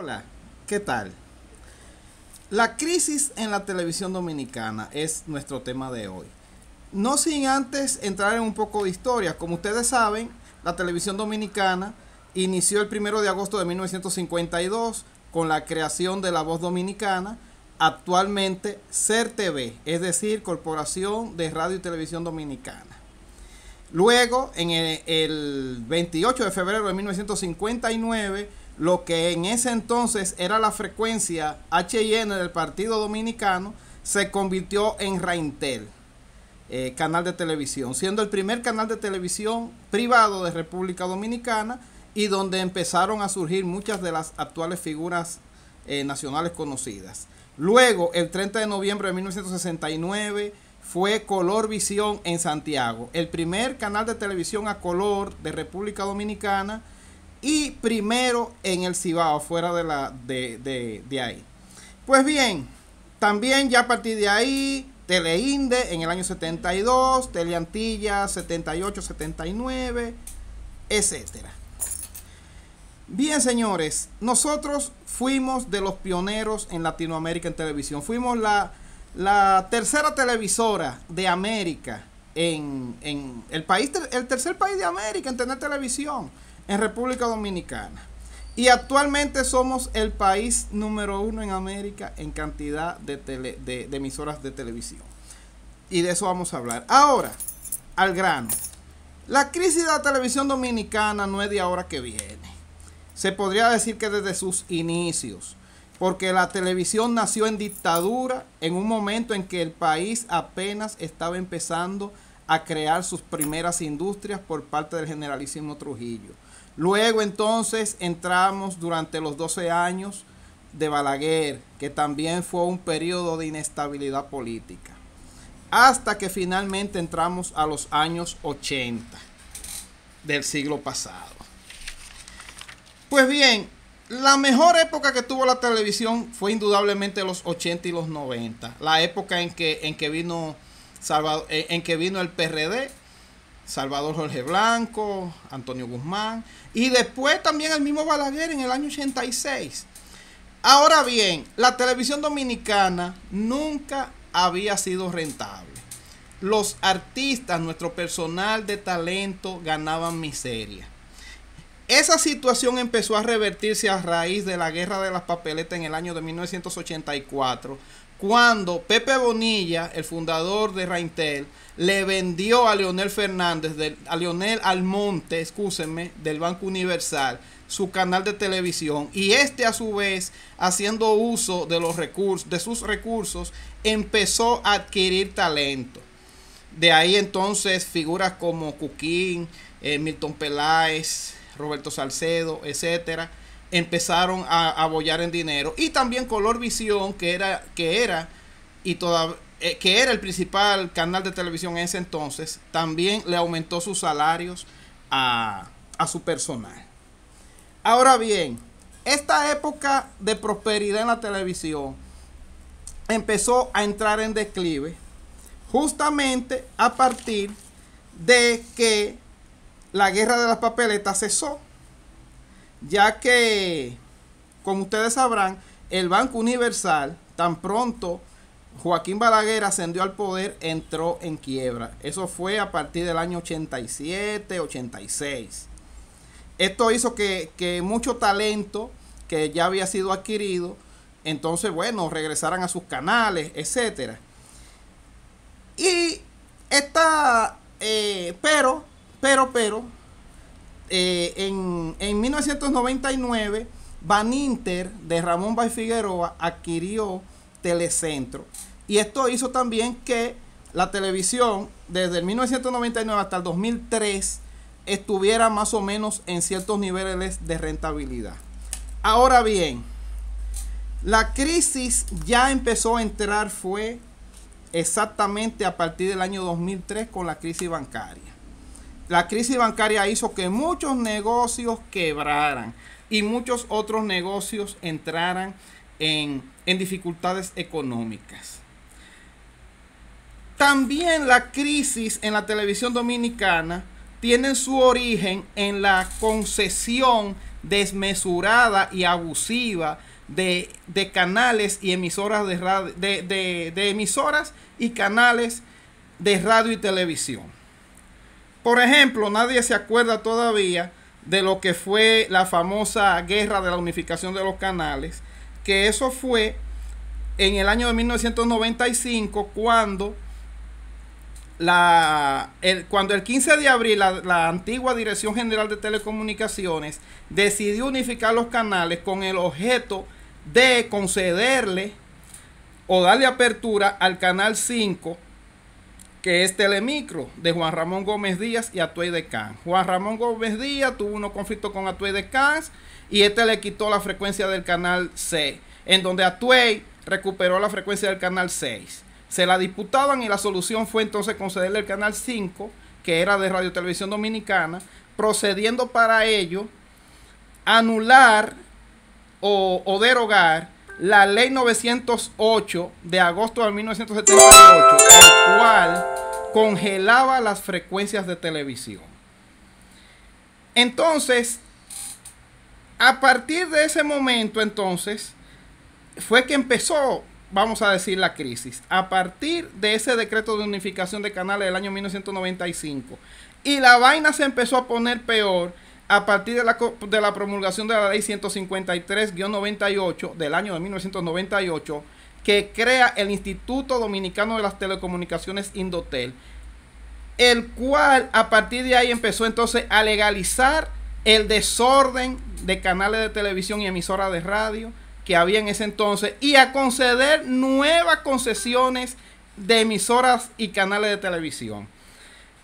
Hola, ¿qué tal? La crisis en la televisión dominicana es nuestro tema de hoy. No sin antes entrar en un poco de historia. Como ustedes saben, la televisión dominicana inició el 1 de agosto de 1952 con la creación de La Voz Dominicana, actualmente CERTV, es decir, Corporación de Radio y Televisión Dominicana. Luego, en el 28 de febrero de 1959, lo que en ese entonces era la frecuencia h&n del Partido Dominicano, se convirtió en Raintel, eh, canal de televisión, siendo el primer canal de televisión privado de República Dominicana y donde empezaron a surgir muchas de las actuales figuras eh, nacionales conocidas. Luego, el 30 de noviembre de 1969, fue Color Visión en Santiago, el primer canal de televisión a color de República Dominicana y primero en el Cibao, fuera de, la, de, ahí. Pues bien, también ya a partir de ahí, Teleinde en el año 72, Teleantilla 78, 79, etcétera. Bien, señores, nosotros fuimos de los pioneros en Latinoamérica en televisión. Fuimos la, la tercera televisora de América en, en el país, el tercer país de América en tener televisión en República Dominicana. Y actualmente somos el país número uno en América en cantidad de, de, emisoras de televisión. Y de eso vamos a hablar. Ahora, al grano. La crisis de la televisión dominicana no es de ahora que viene. Se podría decir que desde sus inicios, porque la televisión nació en dictadura en un momento en que el país apenas estaba empezando a crear sus primeras industrias por parte del generalísimo Trujillo. Luego entonces entramos durante los 12 años de Balaguer, que también fue un periodo de inestabilidad política, hasta que finalmente entramos a los años 80 del siglo pasado. Pues bien, la mejor época que tuvo la televisión fue indudablemente los 80 y los 90, la época en que, en que, vino, eh, en que vino el PRD Salvador Jorge Blanco, Antonio Guzmán y después también el mismo Balaguer en el año 86. Ahora bien, la televisión dominicana nunca había sido rentable. Los artistas, nuestro personal de talento ganaban miseria. Esa situación empezó a revertirse a raíz de la guerra de las papeletas en el año de 1984, cuando Pepe Bonilla, el fundador de Raintel, le vendió a Leonel Fernández, a Leonel Almonte, escúsenme, del Banco Universal, su canal de televisión y este a su vez haciendo uso de los recursos de sus recursos empezó a adquirir talento de ahí entonces figuras como Cuquín eh, Milton Peláez Roberto Salcedo etcétera empezaron a, apoyar en dinero. Y también Color Visión, que era, que era, y eh, que era el principal canal de televisión en ese entonces, también le aumentó sus salarios a, a su personal. Ahora bien, esta época de prosperidad en la televisión empezó a entrar en declive justamente a partir de que la guerra de las papeletas cesó ya que, como ustedes sabrán, el Banco Universal, tan pronto Joaquín Balaguer ascendió al poder, entró en quiebra. Eso fue a partir del año 87, 86. Esto hizo que, que mucho talento que ya había sido adquirido, entonces, bueno, regresaran a sus canales, etcétera. Y está eh, pero, pero, pero, eh, en, en 1999, inter de Ramón Bay Figueroa adquirió Telecentro. Y esto hizo también que la televisión, desde el 1999 hasta el 2003, estuviera más o menos en ciertos niveles de rentabilidad. Ahora bien, la crisis ya empezó a entrar, fue exactamente a partir del año 2003 con la crisis bancaria. La crisis bancaria hizo que muchos negocios quebraran y muchos otros negocios entraran en, dificultades económicas. También la crisis en la televisión dominicana tiene su origen en la concesión desmesurada y abusiva de, canales y emisoras de, de emisoras y canales de radio y televisión. Por ejemplo, nadie se acuerda todavía de lo que fue la famosa guerra de la unificación de los canales, que eso fue en el año de 1995 cuando la, el, cuando el 15 de abril la, antigua Dirección General de Telecomunicaciones decidió unificar los canales con el objeto de concederle o darle apertura al canal 5 que es Telemicro, de Juan Ramón Gómez Díaz y Atuey de Can. Juan Ramón Gómez Díaz tuvo unos conflicto con Atuey de Can y este le quitó la frecuencia del canal C, en donde Atuey recuperó la frecuencia del canal 6. Se la disputaban y la solución fue entonces concederle el canal 5, que era de Radio Televisión Dominicana, procediendo para ello anular o derogar la ley 908 de agosto de 1978, el cual congelaba las frecuencias de televisión. Entonces, a partir de ese momento, entonces, fue que empezó, vamos a decir, la crisis. A partir de ese decreto de unificación de canales del año 1995. Y la vaina se empezó a poner peor a partir de la, de la promulgación de la ley 153-98 del año de 1998 que crea el Instituto Dominicano de las Telecomunicaciones Indotel, el cual a partir de ahí empezó entonces a legalizar el desorden de canales de televisión y emisoras de radio que había en ese entonces y a conceder nuevas concesiones de emisoras y canales de televisión.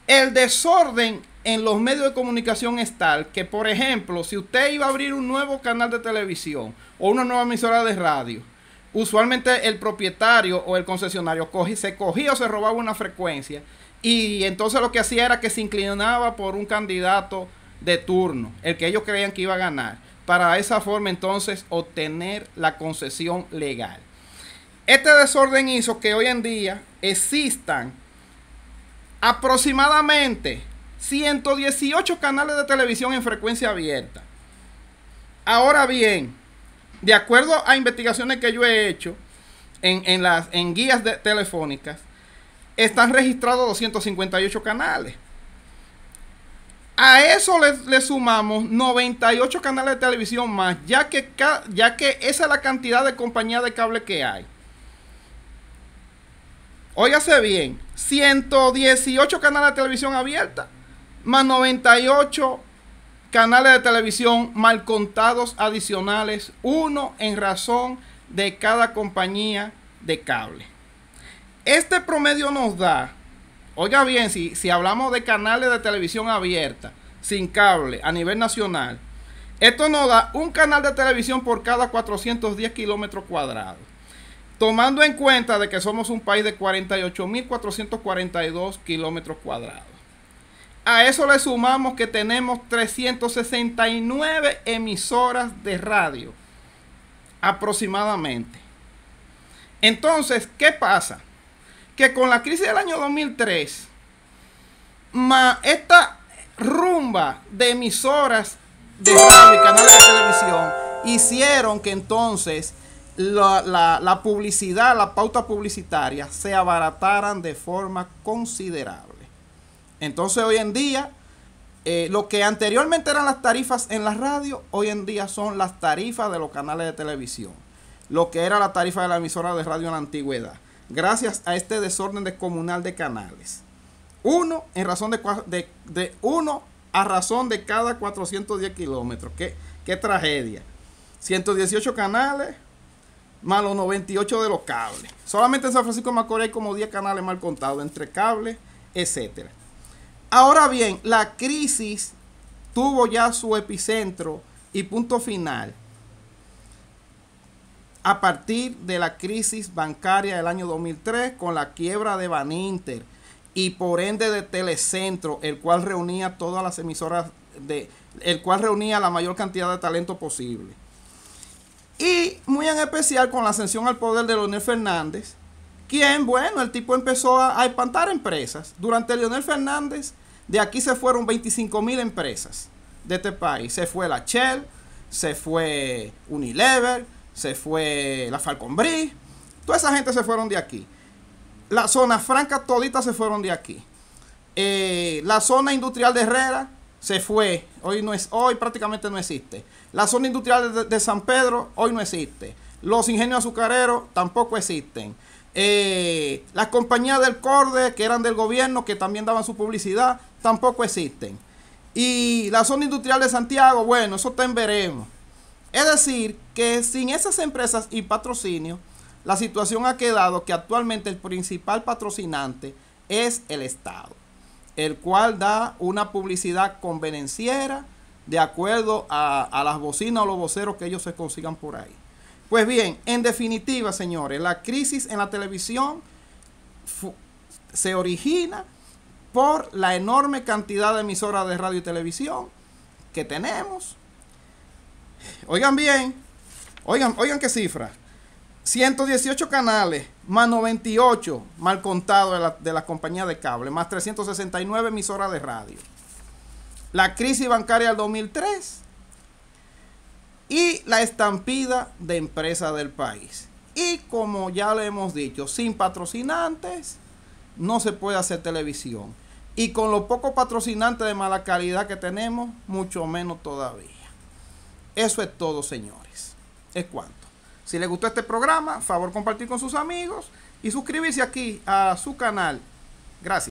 El desorden en los medios de comunicación es tal que, por ejemplo, si usted iba a abrir un nuevo canal de televisión o una nueva emisora de radio, usualmente el propietario o el concesionario se cogía o se robaba una frecuencia y entonces lo que hacía era que se inclinaba por un candidato de turno, el que ellos creían que iba a ganar, para esa forma entonces obtener la concesión legal. Este desorden hizo que hoy en día existan aproximadamente 118 canales de televisión en frecuencia abierta. Ahora bien, de acuerdo a investigaciones que yo he hecho en, las, en guías telefónicas, están registrados 258 canales. A eso le, sumamos 98 canales de televisión más, ya que, ya que esa es la cantidad de compañías de cable que hay. óyase bien, 118 canales de televisión abierta más 98 canales de televisión mal contados adicionales, uno en razón de cada compañía de cable. Este promedio nos da, oiga bien, si, si hablamos de canales de televisión abierta, sin cable, a nivel nacional, esto nos da un canal de televisión por cada 410 kilómetros cuadrados. Tomando en cuenta de que somos un país de 48.442 kilómetros cuadrados. A eso le sumamos que tenemos 369 emisoras de radio, aproximadamente. Entonces, ¿qué pasa? Que con la crisis del año 2003, esta rumba de emisoras de radio y canales de televisión hicieron que entonces la, la publicidad, la pauta publicitaria se abarataran de forma considerable. Entonces hoy en día, eh, lo que anteriormente eran las tarifas en la radio, hoy en día son las tarifas de los canales de televisión. Lo que era la tarifa de la emisora de radio en la antigüedad. Gracias a este desorden descomunal de canales. Uno, en razón de, uno a razón de cada 410 kilómetros. ¿Qué, qué tragedia. 118 canales, más los 98 de los cables. Solamente en San Francisco de Macorís hay como 10 canales mal contados, entre cables, etcétera. Ahora bien, la crisis tuvo ya su epicentro y punto final a partir de la crisis bancaria del año 2003 con la quiebra de Baninter y por ende de Telecentro, el cual reunía todas las emisoras de el cual reunía la mayor cantidad de talento posible. Y muy en especial con la ascensión al poder de Leonel Fernández, quien, bueno, el tipo empezó a, a espantar empresas. Durante Leonel Fernández, de aquí se fueron 25.000 mil empresas de este país. Se fue la Shell, se fue Unilever, se fue la Falcon Toda esa gente se fueron de aquí. La zona franca todita se fueron de aquí. Eh, la zona industrial de Herrera se fue. Hoy, no es, hoy prácticamente no existe. La zona industrial de, San Pedro hoy no existe. Los ingenios azucareros tampoco existen. Eh, las compañías del Corde, que eran del gobierno, que también daban su publicidad, tampoco existen. Y la zona industrial de Santiago, bueno, eso también veremos. Es decir, que sin esas empresas y patrocinio, la situación ha quedado que actualmente el principal patrocinante es el Estado, el cual da una publicidad convenenciera de acuerdo a, a las bocinas o los voceros que ellos se consigan por ahí. Pues bien, en definitiva, señores, la crisis en la televisión se origina por la enorme cantidad de emisoras de radio y televisión que tenemos. Oigan bien, oigan, oigan qué cifra. 118 canales, más 98 mal contado de la, de la compañía de cable, más 369 emisoras de radio. La crisis bancaria del 2003 y la estampida de empresas del país. Y como ya le hemos dicho, sin patrocinantes no se puede hacer televisión. Y con los pocos patrocinantes de mala calidad que tenemos, mucho menos todavía. Eso es todo, señores. Es cuanto. Si les gustó este programa, favor compartir con sus amigos y suscribirse aquí a su canal. Gracias.